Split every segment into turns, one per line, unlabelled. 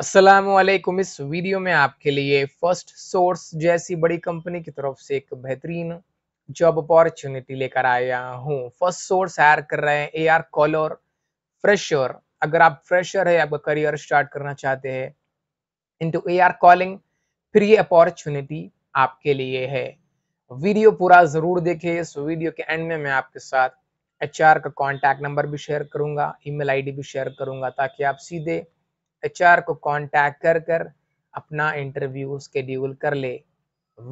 असलम इस वीडियो में आपके लिए फर्स्ट सोर्स जैसी बड़ी कंपनी की तरफ से एक बेहतरीन जॉब अपॉर्चुनिटी लेकर आया हूँ फर्स्ट सोर्स हायर कर रहे हैं ए आर कॉलर फ्रेशर अगर आप फ्रेशर है आपका करियर स्टार्ट करना चाहते हैं इनटू ए आर कॉलिंग फिर ये अपॉर्चुनिटी आपके लिए है वीडियो पूरा ज़रूर देखे इस वीडियो के एंड में मैं आपके साथ एच का कॉन्टैक्ट नंबर भी शेयर करूंगा ईमेल आईडी भी शेयर करूंगा ताकि आप सीधे एचआर को कांटेक्ट कर कर अपना इंटरव्यू स्केड्यूल कर ले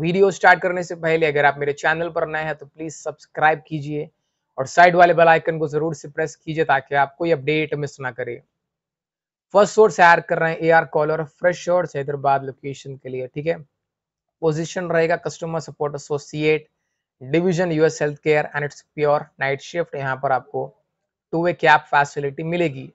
वीडियो स्टार्ट करने से पहले अगर आप मेरे चैनल पर नए हैं तो प्लीज सब्सक्राइब कीजिए और साइड वाले बेल आइकन को जरूर से प्रेस कीजिए ताकि आप कोई अपडेट मिस ना करें फर्स्ट सोर्स हायर कर रहे हैं A R caller fresh shorts Hyderabad location के लिए ठीक है पोजिशन रहेगा customer support associate division US health care and it's pure night shift यहाँ पर आपको टू वे कैब फैसिलिटी मिलेगी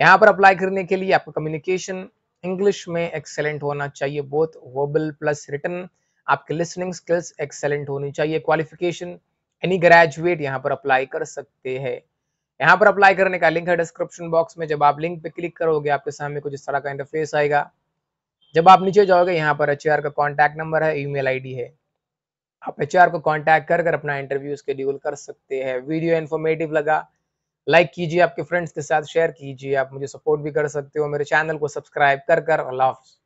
यहाँ पर अप्लाई करने के लिए आपको कम्युनिकेशन इंग्लिश में एक्सेलेंट होना चाहिए बोथ वर्बल प्लस रिटर्न आपके लिसनिंग स्किल्स एक्सेलेंट होनी चाहिए क्वालिफिकेशन एनी ग्रेजुएट यहाँ पर अप्लाई कर सकते हैं यहाँ पर अप्लाई करने का लिंक है डिस्क्रिप्शन बॉक्स में जब आप लिंक पे क्लिक करोगे आपके सामने कुछ इस तरह का इंटरफेस आएगा जब आप नीचे जाओगे यहाँ पर एच का कॉन्टैक्ट नंबर है ई मेल है आप एच को कॉन्टैक्ट कर कर अपना इंटरव्यू स्केड्यूल कर सकते हैं वीडियो इन्फॉर्मेटिव लगा लाइक कीजिए आपके फ्रेंड्स के साथ शेयर कीजिए आप मुझे सपोर्ट भी कर सकते हो मेरे चैनल को सब्सक्राइब कर कर अल्लाह हाफिज़